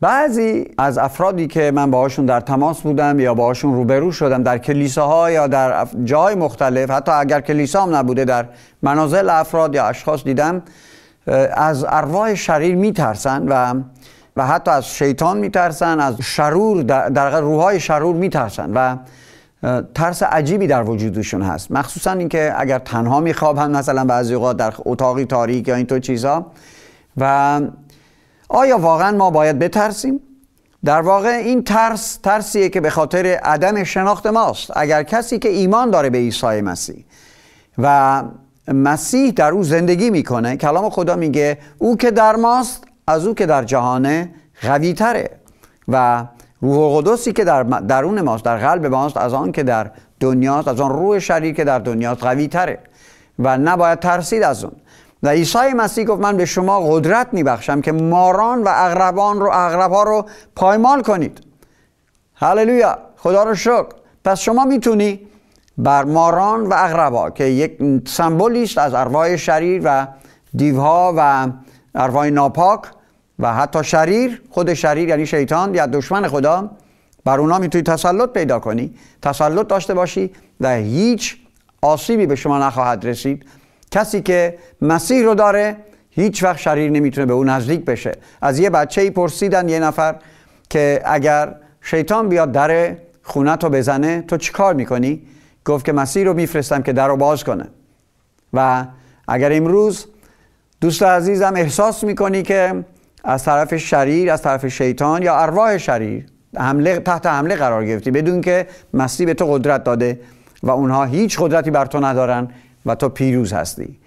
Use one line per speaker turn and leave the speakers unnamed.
بعضی از افرادی که من باهاشون در تماس بودم یا باهاشون روبرو شدم در کلیساها یا در جای مختلف حتی اگر کلیسا هم نبوده در منازل افراد یا اشخاص دیدم از ارواح شریر میترسن و و حتی از شیطان میترسن از شرور در, روحای شرور میترسن و ترس عجیبی در وجودشون هست مخصوصا اینکه اگر تنها میخوابن مثلا بعضی اوقات در اتاقی تاریک یا اینطور چیزها و آیا واقعا ما باید بترسیم؟ در واقع این ترس ترسیه که به خاطر عدم شناخت ماست اگر کسی که ایمان داره به عیسی مسیح و مسیح در او زندگی میکنه کلام خدا میگه او که در ماست از او که در جهانه قوی تره و روح قدسی که در درون ماست در قلب ماست از آن که در دنیاست از آن روح شریر که در دنیاست قوی تره و نباید ترسید از اون و عیسی مسیح گفت من به شما قدرت میبخشم که ماران و اغربان رو اغربها رو پایمال کنید هللویا خدا رو شکر پس شما میتونی بر ماران و اغربا که یک سمبولی است از ارواح شریر و دیوها و ارواح ناپاک و حتی شریر خود شریر یعنی شیطان یا دشمن خدا بر اونا میتونی تسلط پیدا کنی تسلط داشته باشی و هیچ آسیبی به شما نخواهد رسید کسی که مسیح رو داره هیچ وقت شریر نمیتونه به اون نزدیک بشه از یه بچه ای پرسیدن یه نفر که اگر شیطان بیاد در خونه تو بزنه تو چیکار میکنی؟ گفت که مسیح رو میفرستم که در رو باز کنه و اگر امروز دوست عزیزم احساس میکنی که از طرف شریر از طرف شیطان یا ارواح شریر حمله، تحت حمله قرار گرفتی بدون که مسیح به تو قدرت داده و اونها هیچ قدرتی بر تو ندارن و تو پیروز هستی